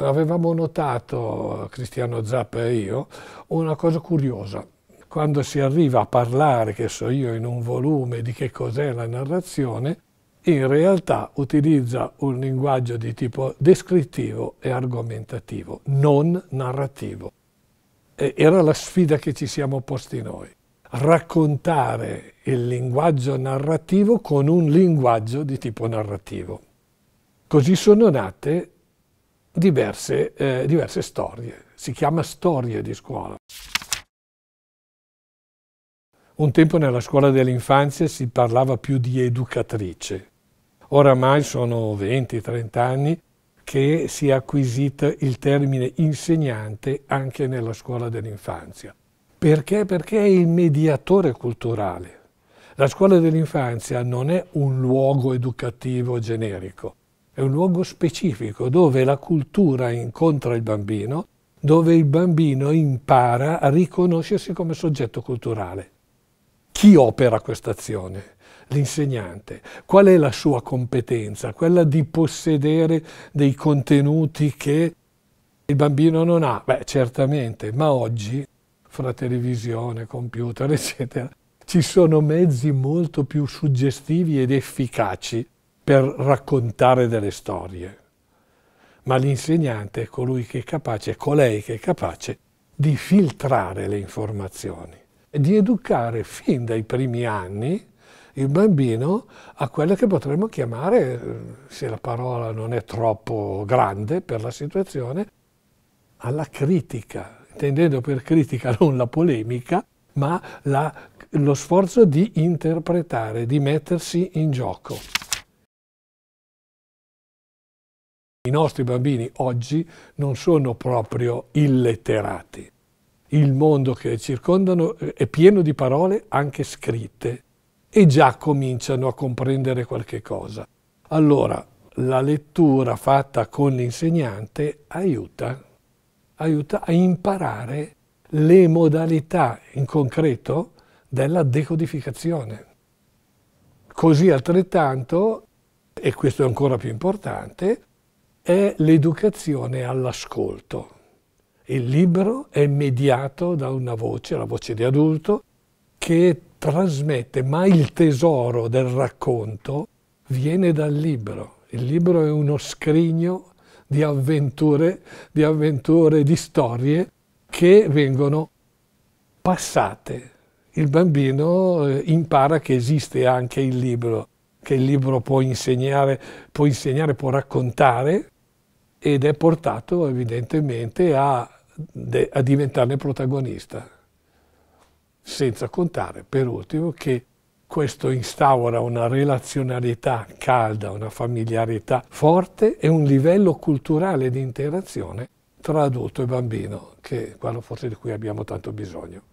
avevamo notato, Cristiano Zappa e io, una cosa curiosa. Quando si arriva a parlare, che so io, in un volume di che cos'è la narrazione, in realtà utilizza un linguaggio di tipo descrittivo e argomentativo, non narrativo. E era la sfida che ci siamo posti noi, raccontare il linguaggio narrativo con un linguaggio di tipo narrativo. Così sono nate diverse, eh, diverse storie. Si chiama storie di scuola. Un tempo nella scuola dell'infanzia si parlava più di educatrice. Oramai sono 20-30 anni che si è acquisito il termine insegnante anche nella scuola dell'infanzia. Perché? Perché è il mediatore culturale. La scuola dell'infanzia non è un luogo educativo generico, è un luogo specifico dove la cultura incontra il bambino, dove il bambino impara a riconoscersi come soggetto culturale. Chi opera questa azione? l'insegnante, qual è la sua competenza? Quella di possedere dei contenuti che il bambino non ha? Beh, certamente, ma oggi, fra televisione, computer, eccetera, ci sono mezzi molto più suggestivi ed efficaci per raccontare delle storie, ma l'insegnante è colui che è capace, è colei che è capace di filtrare le informazioni e di educare fin dai primi anni il bambino a quello che potremmo chiamare, se la parola non è troppo grande per la situazione, alla critica, intendendo per critica non la polemica, ma la, lo sforzo di interpretare, di mettersi in gioco. I nostri bambini oggi non sono proprio illetterati. Il mondo che circondano è pieno di parole anche scritte e già cominciano a comprendere qualche cosa. Allora, la lettura fatta con l'insegnante aiuta, aiuta a imparare le modalità in concreto della decodificazione. Così altrettanto, e questo è ancora più importante, è l'educazione all'ascolto. Il libro è mediato da una voce, la voce di adulto, che trasmette, ma il tesoro del racconto viene dal libro. Il libro è uno scrigno di avventure, di avventure, di storie che vengono passate. Il bambino eh, impara che esiste anche il libro, che il libro può insegnare, può, insegnare, può raccontare ed è portato evidentemente a, a diventarne protagonista, senza contare per ultimo che questo instaura una relazionalità calda, una familiarità forte e un livello culturale di interazione tra adulto e bambino, che è quello forse di cui abbiamo tanto bisogno.